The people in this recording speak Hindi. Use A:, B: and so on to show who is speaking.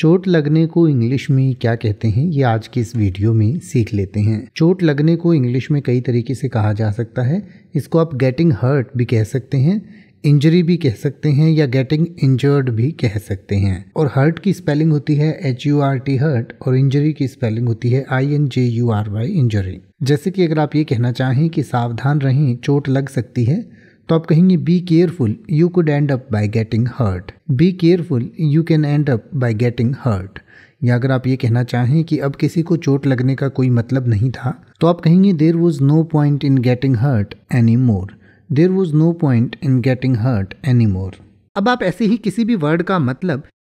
A: चोट लगने को इंग्लिश में क्या कहते हैं ये आज की इस वीडियो में सीख लेते हैं चोट लगने को इंग्लिश में कई तरीके से कहा जा सकता है इसको आप गेटिंग हर्ट भी कह सकते हैं इंजरी भी कह सकते हैं या गेटिंग इंजर्ड भी कह सकते हैं और हर्ट की स्पेलिंग होती है H U R T hurt और इंजरी की स्पेलिंग होती है I N J U R Y injury जैसे कि अगर आप ये कहना चाहें कि सावधान रहें चोट लग सकती है तो आप कहेंगे be careful you could end up by getting hurt be careful you can end up by getting hurt या अगर आप ये कहना चाहें कि अब किसी को चोट लगने का कोई मतलब नहीं था तो आप कहेंगे there was no point in getting hurt any more there was no point in getting hurt any more अब आप ऐसे ही किसी भी वर्ड का मतलब